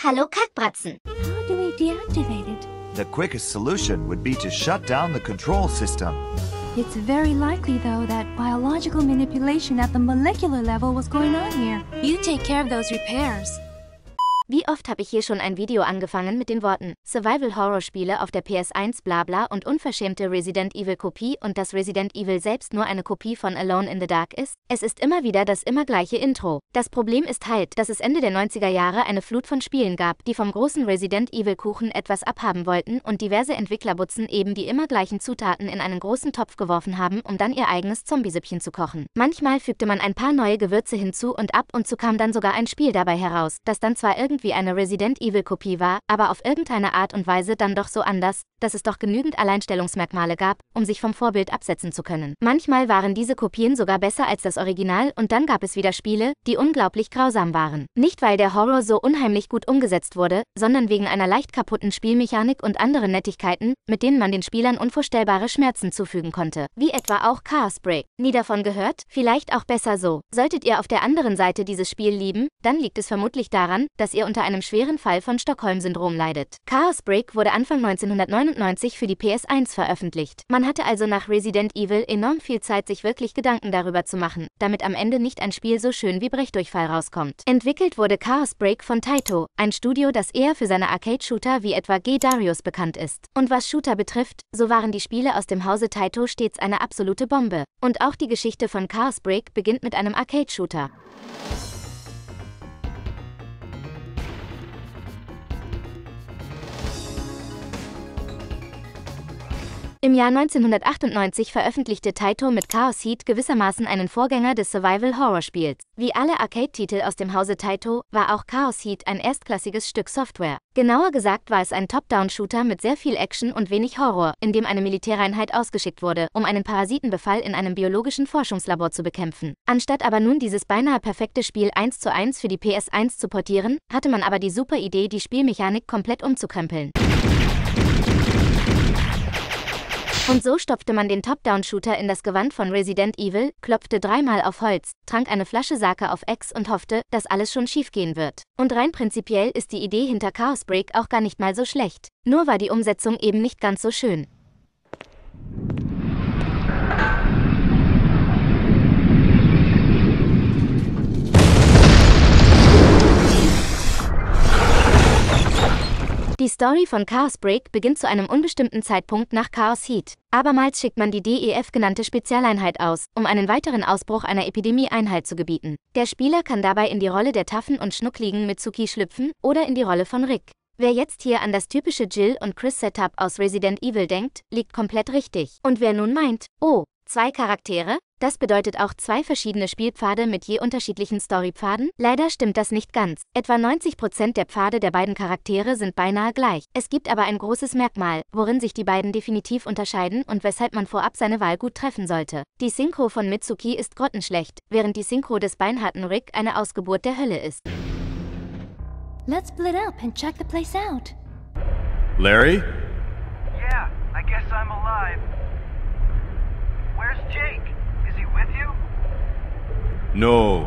Hello Kackbratzen. How do we deactivate it? The quickest solution would be to shut down the control system. It's very likely, though, that biological manipulation at the molecular level was going on here. You take care of those repairs. Wie oft habe ich hier schon ein Video angefangen mit den Worten Survival-Horror-Spiele auf der PS1 blabla und unverschämte Resident Evil-Kopie und dass Resident Evil selbst nur eine Kopie von Alone in the Dark ist? Es ist immer wieder das immer gleiche Intro. Das Problem ist halt, dass es Ende der 90er Jahre eine Flut von Spielen gab, die vom großen Resident Evil-Kuchen etwas abhaben wollten und diverse Entwicklerbutzen eben die immer gleichen Zutaten in einen großen Topf geworfen haben, um dann ihr eigenes Zombiesüppchen zu kochen. Manchmal fügte man ein paar neue Gewürze hinzu und ab und zu kam dann sogar ein Spiel dabei heraus, das dann zwar irgendwie irgendwie eine Resident Evil-Kopie war, aber auf irgendeine Art und Weise dann doch so anders, dass es doch genügend Alleinstellungsmerkmale gab, um sich vom Vorbild absetzen zu können. Manchmal waren diese Kopien sogar besser als das Original und dann gab es wieder Spiele, die unglaublich grausam waren. Nicht weil der Horror so unheimlich gut umgesetzt wurde, sondern wegen einer leicht kaputten Spielmechanik und anderen Nettigkeiten, mit denen man den Spielern unvorstellbare Schmerzen zufügen konnte. Wie etwa auch Cars Break. Nie davon gehört? Vielleicht auch besser so. Solltet ihr auf der anderen Seite dieses Spiel lieben, dann liegt es vermutlich daran, dass ihr unter einem schweren Fall von Stockholm-Syndrom leidet. Chaos Break wurde Anfang 1999 für die PS1 veröffentlicht. Man hatte also nach Resident Evil enorm viel Zeit, sich wirklich Gedanken darüber zu machen, damit am Ende nicht ein Spiel so schön wie Brechdurchfall rauskommt. Entwickelt wurde Chaos Break von Taito, ein Studio, das eher für seine Arcade-Shooter wie etwa G. Darius bekannt ist. Und was Shooter betrifft, so waren die Spiele aus dem Hause Taito stets eine absolute Bombe. Und auch die Geschichte von Chaos Break beginnt mit einem Arcade-Shooter. Im Jahr 1998 veröffentlichte Taito mit Chaos Heat gewissermaßen einen Vorgänger des Survival-Horror-Spiels. Wie alle Arcade-Titel aus dem Hause Taito war auch Chaos Heat ein erstklassiges Stück Software. Genauer gesagt war es ein Top-Down-Shooter mit sehr viel Action und wenig Horror, in dem eine Militäreinheit ausgeschickt wurde, um einen Parasitenbefall in einem biologischen Forschungslabor zu bekämpfen. Anstatt aber nun dieses beinahe perfekte Spiel 1 zu 1 für die PS1 zu portieren, hatte man aber die super Idee, die Spielmechanik komplett umzukrempeln. Und so stopfte man den Top-Down-Shooter in das Gewand von Resident Evil, klopfte dreimal auf Holz, trank eine Flasche Sake auf X und hoffte, dass alles schon schiefgehen wird. Und rein prinzipiell ist die Idee hinter Chaos Break auch gar nicht mal so schlecht. Nur war die Umsetzung eben nicht ganz so schön. Die Story von Chaos Break beginnt zu einem unbestimmten Zeitpunkt nach Chaos Heat. Abermals schickt man die DEF genannte Spezialeinheit aus, um einen weiteren Ausbruch einer Epidemie Einhalt zu gebieten. Der Spieler kann dabei in die Rolle der taffen und schnuckligen Mitsuki schlüpfen oder in die Rolle von Rick. Wer jetzt hier an das typische Jill und Chris Setup aus Resident Evil denkt, liegt komplett richtig. Und wer nun meint, oh, Zwei Charaktere? Das bedeutet auch zwei verschiedene Spielpfade mit je unterschiedlichen Storypfaden? Leider stimmt das nicht ganz. Etwa 90% der Pfade der beiden Charaktere sind beinahe gleich. Es gibt aber ein großes Merkmal, worin sich die beiden definitiv unterscheiden und weshalb man vorab seine Wahl gut treffen sollte. Die Synchro von Mitsuki ist grottenschlecht, während die Synchro des beinharten Rick eine Ausgeburt der Hölle ist. Let's split up and check the place out. Larry? Yeah, I guess I'm alive. Where's Jake? Is he with you? No.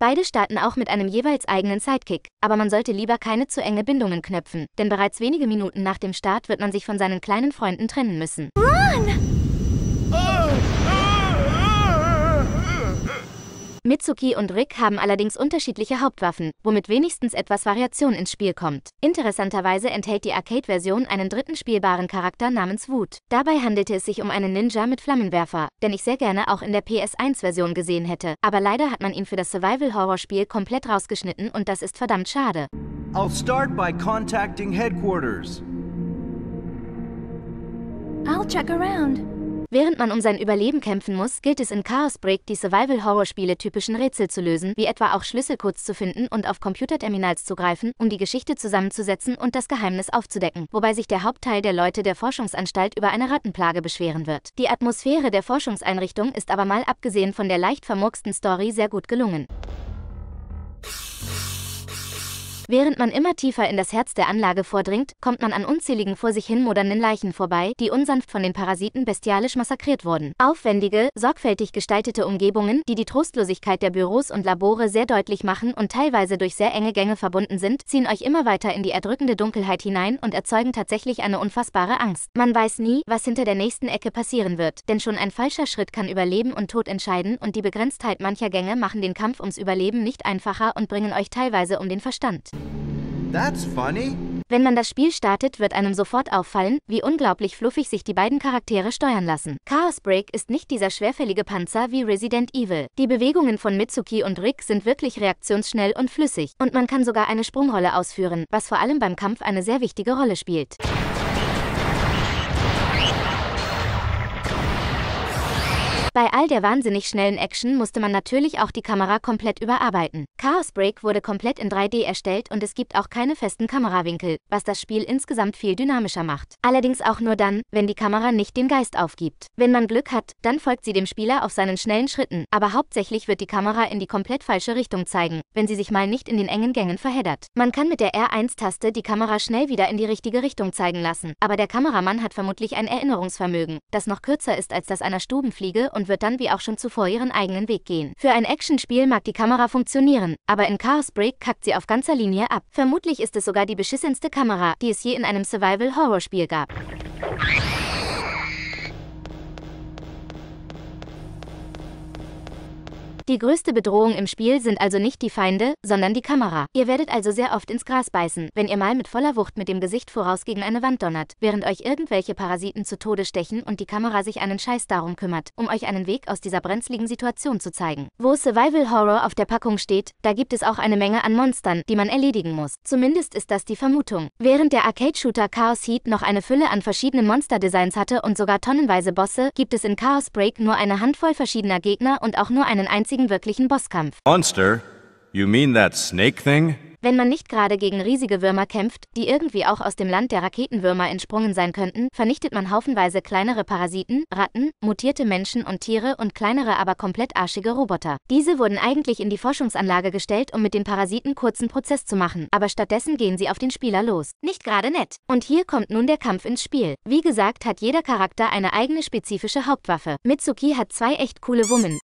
Beide starten auch mit einem jeweils eigenen Sidekick, aber man sollte lieber keine zu enge Bindungen knöpfen, denn bereits wenige Minuten nach dem Start wird man sich von seinen kleinen Freunden trennen müssen. Run! Mitsuki und Rick haben allerdings unterschiedliche Hauptwaffen, womit wenigstens etwas Variation ins Spiel kommt. Interessanterweise enthält die Arcade-Version einen dritten spielbaren Charakter namens Wut. Dabei handelte es sich um einen Ninja mit Flammenwerfer, den ich sehr gerne auch in der PS1-Version gesehen hätte. Aber leider hat man ihn für das Survival-Horror-Spiel komplett rausgeschnitten und das ist verdammt schade. I'll start by contacting headquarters. I'll check around. Während man um sein Überleben kämpfen muss, gilt es in Chaos Break, die Survival-Horror-Spiele typischen Rätsel zu lösen, wie etwa auch Schlüsselcodes zu finden und auf Computerterminals zu greifen, um die Geschichte zusammenzusetzen und das Geheimnis aufzudecken, wobei sich der Hauptteil der Leute der Forschungsanstalt über eine Rattenplage beschweren wird. Die Atmosphäre der Forschungseinrichtung ist aber mal abgesehen von der leicht vermurksten Story sehr gut gelungen. Während man immer tiefer in das Herz der Anlage vordringt, kommt man an unzähligen vor sich hin modernden Leichen vorbei, die unsanft von den Parasiten bestialisch massakriert wurden. Aufwendige, sorgfältig gestaltete Umgebungen, die die Trostlosigkeit der Büros und Labore sehr deutlich machen und teilweise durch sehr enge Gänge verbunden sind, ziehen euch immer weiter in die erdrückende Dunkelheit hinein und erzeugen tatsächlich eine unfassbare Angst. Man weiß nie, was hinter der nächsten Ecke passieren wird, denn schon ein falscher Schritt kann über Leben und Tod entscheiden und die Begrenztheit mancher Gänge machen den Kampf ums Überleben nicht einfacher und bringen euch teilweise um den Verstand. That's funny. Wenn man das Spiel startet, wird einem sofort auffallen, wie unglaublich fluffig sich die beiden Charaktere steuern lassen. Chaos Break ist nicht dieser schwerfällige Panzer wie Resident Evil. Die Bewegungen von Mitsuki und Rick sind wirklich reaktionsschnell und flüssig. Und man kann sogar eine Sprungrolle ausführen, was vor allem beim Kampf eine sehr wichtige Rolle spielt. Bei all der wahnsinnig schnellen Action musste man natürlich auch die Kamera komplett überarbeiten. Chaos Break wurde komplett in 3D erstellt und es gibt auch keine festen Kamerawinkel, was das Spiel insgesamt viel dynamischer macht. Allerdings auch nur dann, wenn die Kamera nicht den Geist aufgibt. Wenn man Glück hat, dann folgt sie dem Spieler auf seinen schnellen Schritten, aber hauptsächlich wird die Kamera in die komplett falsche Richtung zeigen, wenn sie sich mal nicht in den engen Gängen verheddert. Man kann mit der R1-Taste die Kamera schnell wieder in die richtige Richtung zeigen lassen, aber der Kameramann hat vermutlich ein Erinnerungsvermögen, das noch kürzer ist als das einer Stubenfliege und und wird dann wie auch schon zuvor ihren eigenen Weg gehen. Für ein Actionspiel mag die Kamera funktionieren, aber in Chaos Break kackt sie auf ganzer Linie ab. Vermutlich ist es sogar die beschissenste Kamera, die es je in einem Survival-Horror-Spiel gab. Die größte Bedrohung im Spiel sind also nicht die Feinde, sondern die Kamera. Ihr werdet also sehr oft ins Gras beißen, wenn ihr mal mit voller Wucht mit dem Gesicht voraus gegen eine Wand donnert, während euch irgendwelche Parasiten zu Tode stechen und die Kamera sich einen Scheiß darum kümmert, um euch einen Weg aus dieser brenzligen Situation zu zeigen. Wo Survival Horror auf der Packung steht, da gibt es auch eine Menge an Monstern, die man erledigen muss. Zumindest ist das die Vermutung. Während der Arcade-Shooter Chaos Heat noch eine Fülle an verschiedenen Monster-Designs hatte und sogar tonnenweise Bosse, gibt es in Chaos Break nur eine Handvoll verschiedener Gegner und auch nur einen einzigen jeden wirklichen Bosskampf. Monster? You mean that snake thing? Wenn man nicht gerade gegen riesige Würmer kämpft, die irgendwie auch aus dem Land der Raketenwürmer entsprungen sein könnten, vernichtet man haufenweise kleinere Parasiten, Ratten, mutierte Menschen und Tiere und kleinere, aber komplett arschige Roboter. Diese wurden eigentlich in die Forschungsanlage gestellt, um mit den Parasiten kurzen Prozess zu machen, aber stattdessen gehen sie auf den Spieler los. Nicht gerade nett. Und hier kommt nun der Kampf ins Spiel. Wie gesagt hat jeder Charakter eine eigene spezifische Hauptwaffe. Mitsuki hat zwei echt coole Wummen,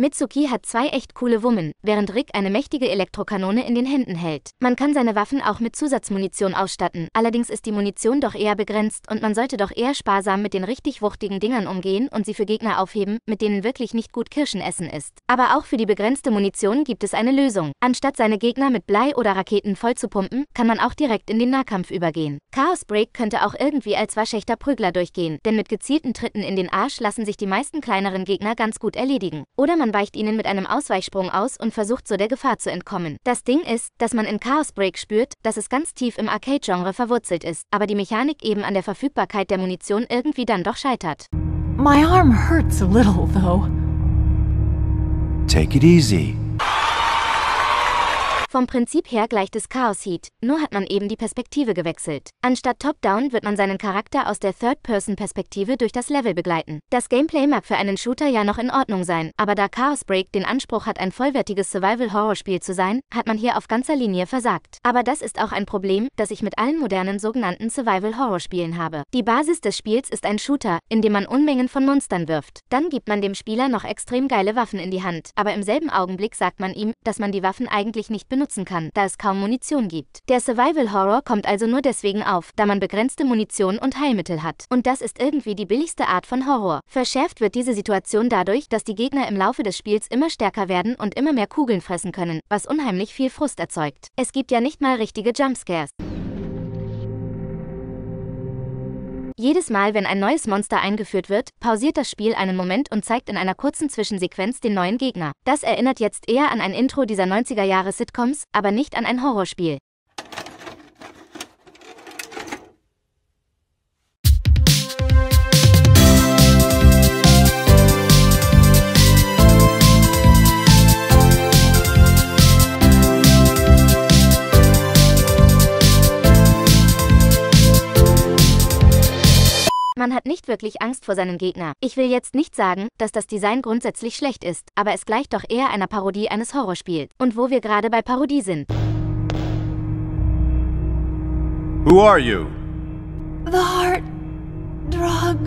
Mitsuki hat zwei echt coole Wummen, während Rick eine mächtige Elektrokanone in den Händen hält. Man kann seine Waffen auch mit Zusatzmunition ausstatten, allerdings ist die Munition doch eher begrenzt und man sollte doch eher sparsam mit den richtig wuchtigen Dingern umgehen und sie für Gegner aufheben, mit denen wirklich nicht gut Kirschen essen ist. Aber auch für die begrenzte Munition gibt es eine Lösung. Anstatt seine Gegner mit Blei oder Raketen voll zu pumpen, kann man auch direkt in den Nahkampf übergehen. Chaos Break könnte auch irgendwie als waschechter Prügler durchgehen, denn mit gezielten Tritten in den Arsch lassen sich die meisten kleineren Gegner ganz gut erledigen. Oder man Leon weicht ihnen mit einem Ausweichsprung aus und versucht so der Gefahr zu entkommen. Das Ding ist, dass man in Chaos Break spürt, dass es ganz tief im Arcade-Genre verwurzelt ist, aber die Mechanik eben an der Verfügbarkeit der Munition irgendwie dann doch scheitert. My arm hurts a little, though. Take it easy. Vom Prinzip her gleicht es Chaos Heat, nur hat man eben die Perspektive gewechselt. Anstatt Top-Down wird man seinen Charakter aus der Third-Person-Perspektive durch das Level begleiten. Das Gameplay mag für einen Shooter ja noch in Ordnung sein, aber da Chaos Break den Anspruch hat, ein vollwertiges Survival-Horror-Spiel zu sein, hat man hier auf ganzer Linie versagt. Aber das ist auch ein Problem, das ich mit allen modernen sogenannten Survival-Horror-Spielen habe. Die Basis des Spiels ist ein Shooter, in dem man Unmengen von Monstern wirft. Dann gibt man dem Spieler noch extrem geile Waffen in die Hand, aber im selben Augenblick sagt man ihm, dass man die Waffen eigentlich nicht benutzt benutzen kann, da es kaum Munition gibt. Der Survival Horror kommt also nur deswegen auf, da man begrenzte Munition und Heilmittel hat. Und das ist irgendwie die billigste Art von Horror. Verschärft wird diese Situation dadurch, dass die Gegner im Laufe des Spiels immer stärker werden und immer mehr Kugeln fressen können, was unheimlich viel Frust erzeugt. Es gibt ja nicht mal richtige Jumpscares. Jedes Mal, wenn ein neues Monster eingeführt wird, pausiert das Spiel einen Moment und zeigt in einer kurzen Zwischensequenz den neuen Gegner. Das erinnert jetzt eher an ein Intro dieser 90er-Jahre-Sitcoms, aber nicht an ein Horrorspiel. Man hat nicht wirklich Angst vor seinem Gegner. Ich will jetzt nicht sagen, dass das Design grundsätzlich schlecht ist, aber es gleicht doch eher einer Parodie eines Horrorspiels. Und wo wir gerade bei Parodie sind. Who are you? The heart drug.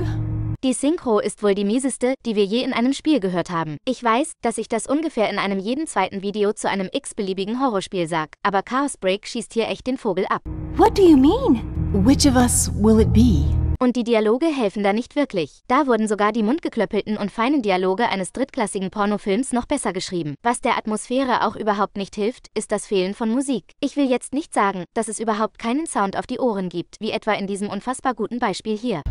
Die Synchro ist wohl die mieseste, die wir je in einem Spiel gehört haben. Ich weiß, dass ich das ungefähr in einem jeden zweiten Video zu einem x-beliebigen Horrorspiel sag, aber Chaos Break schießt hier echt den Vogel ab. What do you mean? Which of us will it be? Und die Dialoge helfen da nicht wirklich. Da wurden sogar die mundgeklöppelten und feinen Dialoge eines drittklassigen Pornofilms noch besser geschrieben. Was der Atmosphäre auch überhaupt nicht hilft, ist das Fehlen von Musik. Ich will jetzt nicht sagen, dass es überhaupt keinen Sound auf die Ohren gibt, wie etwa in diesem unfassbar guten Beispiel hier.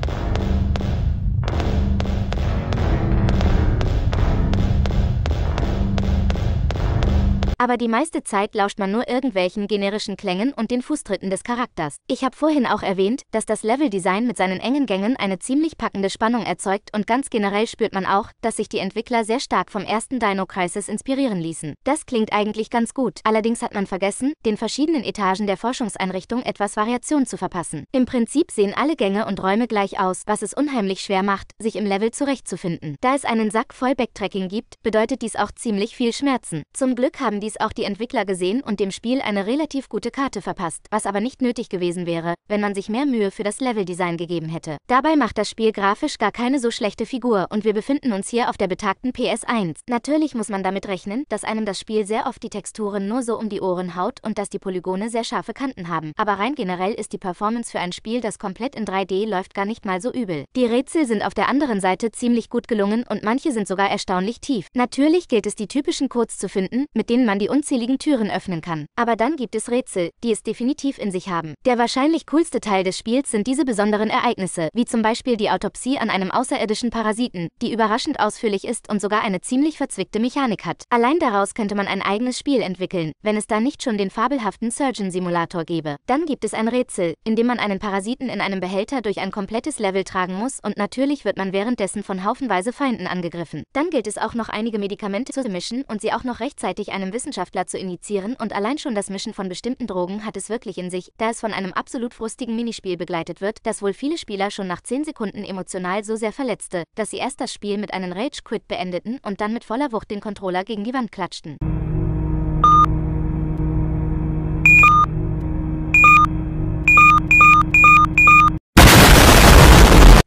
aber die meiste Zeit lauscht man nur irgendwelchen generischen Klängen und den Fußtritten des Charakters. Ich habe vorhin auch erwähnt, dass das Leveldesign mit seinen engen Gängen eine ziemlich packende Spannung erzeugt und ganz generell spürt man auch, dass sich die Entwickler sehr stark vom ersten Dino Crisis inspirieren ließen. Das klingt eigentlich ganz gut, allerdings hat man vergessen, den verschiedenen Etagen der Forschungseinrichtung etwas Variation zu verpassen. Im Prinzip sehen alle Gänge und Räume gleich aus, was es unheimlich schwer macht, sich im Level zurechtzufinden. Da es einen Sack voll Backtracking gibt, bedeutet dies auch ziemlich viel Schmerzen. Zum Glück haben die dies auch die Entwickler gesehen und dem Spiel eine relativ gute Karte verpasst, was aber nicht nötig gewesen wäre, wenn man sich mehr Mühe für das Leveldesign gegeben hätte. Dabei macht das Spiel grafisch gar keine so schlechte Figur und wir befinden uns hier auf der betagten PS1. Natürlich muss man damit rechnen, dass einem das Spiel sehr oft die Texturen nur so um die Ohren haut und dass die Polygone sehr scharfe Kanten haben, aber rein generell ist die Performance für ein Spiel, das komplett in 3D läuft, gar nicht mal so übel. Die Rätsel sind auf der anderen Seite ziemlich gut gelungen und manche sind sogar erstaunlich tief. Natürlich gilt es, die typischen Codes zu finden, mit denen man die die unzähligen Türen öffnen kann. Aber dann gibt es Rätsel, die es definitiv in sich haben. Der wahrscheinlich coolste Teil des Spiels sind diese besonderen Ereignisse, wie zum Beispiel die Autopsie an einem außerirdischen Parasiten, die überraschend ausführlich ist und sogar eine ziemlich verzwickte Mechanik hat. Allein daraus könnte man ein eigenes Spiel entwickeln, wenn es da nicht schon den fabelhaften Surgeon Simulator gäbe. Dann gibt es ein Rätsel, in dem man einen Parasiten in einem Behälter durch ein komplettes Level tragen muss und natürlich wird man währenddessen von haufenweise Feinden angegriffen. Dann gilt es auch noch einige Medikamente zu mischen und sie auch noch rechtzeitig einem Wissenschaftler Wissenschaftler zu initiieren und allein schon das Mischen von bestimmten Drogen hat es wirklich in sich, da es von einem absolut frustigen Minispiel begleitet wird, das wohl viele Spieler schon nach 10 Sekunden emotional so sehr verletzte, dass sie erst das Spiel mit einem Rage Quit beendeten und dann mit voller Wucht den Controller gegen die Wand klatschten.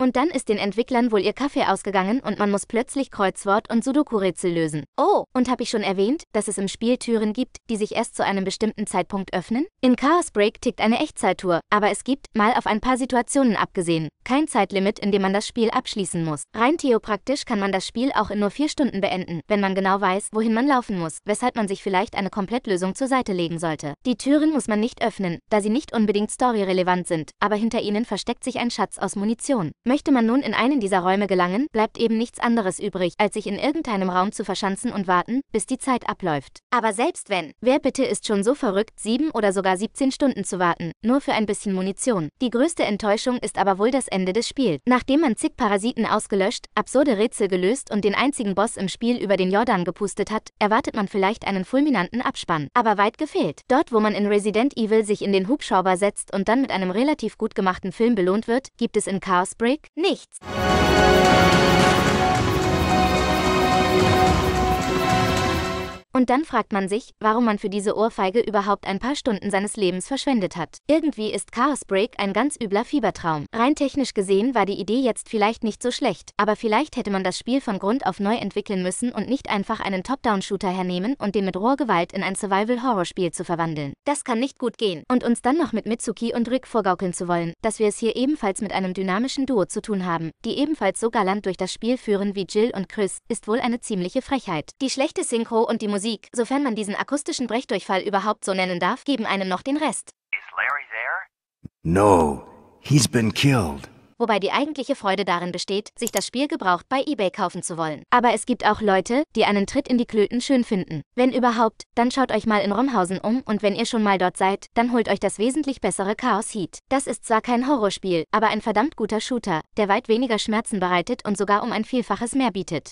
Und dann ist den Entwicklern wohl ihr Kaffee ausgegangen und man muss plötzlich Kreuzwort- und Sudoku-Rätsel lösen. Oh, und habe ich schon erwähnt, dass es im Spiel Türen gibt, die sich erst zu einem bestimmten Zeitpunkt öffnen? In Chaos Break tickt eine Echtzeittour, aber es gibt, mal auf ein paar Situationen abgesehen, kein Zeitlimit, in dem man das Spiel abschließen muss. Rein theopraktisch kann man das Spiel auch in nur vier Stunden beenden, wenn man genau weiß, wohin man laufen muss, weshalb man sich vielleicht eine Komplettlösung zur Seite legen sollte. Die Türen muss man nicht öffnen, da sie nicht unbedingt storyrelevant sind, aber hinter ihnen versteckt sich ein Schatz aus Munition. Möchte man nun in einen dieser Räume gelangen, bleibt eben nichts anderes übrig, als sich in irgendeinem Raum zu verschanzen und warten, bis die Zeit abläuft. Aber selbst wenn, wer bitte ist schon so verrückt, sieben oder sogar 17 Stunden zu warten, nur für ein bisschen Munition? Die größte Enttäuschung ist aber wohl das Ende des Spiels. Nachdem man zig Parasiten ausgelöscht, absurde Rätsel gelöst und den einzigen Boss im Spiel über den Jordan gepustet hat, erwartet man vielleicht einen fulminanten Abspann. Aber weit gefehlt. Dort, wo man in Resident Evil sich in den Hubschrauber setzt und dann mit einem relativ gut gemachten Film belohnt wird, gibt es in Chaos Break nichts. Und dann fragt man sich, warum man für diese Ohrfeige überhaupt ein paar Stunden seines Lebens verschwendet hat. Irgendwie ist Chaos Break ein ganz übler Fiebertraum. Rein technisch gesehen war die Idee jetzt vielleicht nicht so schlecht, aber vielleicht hätte man das Spiel von Grund auf neu entwickeln müssen und nicht einfach einen Top-Down-Shooter hernehmen und den mit Rohrgewalt in ein Survival-Horror-Spiel zu verwandeln. Das kann nicht gut gehen. Und uns dann noch mit Mitsuki und Rick vorgaukeln zu wollen, dass wir es hier ebenfalls mit einem dynamischen Duo zu tun haben, die ebenfalls so galant durch das Spiel führen wie Jill und Chris, ist wohl eine ziemliche Frechheit. Die schlechte Synchro und die Musik Musik, sofern man diesen akustischen Brechdurchfall überhaupt so nennen darf, geben einem noch den Rest. Is Larry there? No, he's been killed wobei die eigentliche Freude darin besteht, sich das Spiel gebraucht bei eBay kaufen zu wollen. Aber es gibt auch Leute, die einen Tritt in die Klöten schön finden. Wenn überhaupt, dann schaut euch mal in Romhausen um und wenn ihr schon mal dort seid, dann holt euch das wesentlich bessere Chaos Heat. Das ist zwar kein Horrorspiel, aber ein verdammt guter Shooter, der weit weniger Schmerzen bereitet und sogar um ein Vielfaches mehr bietet.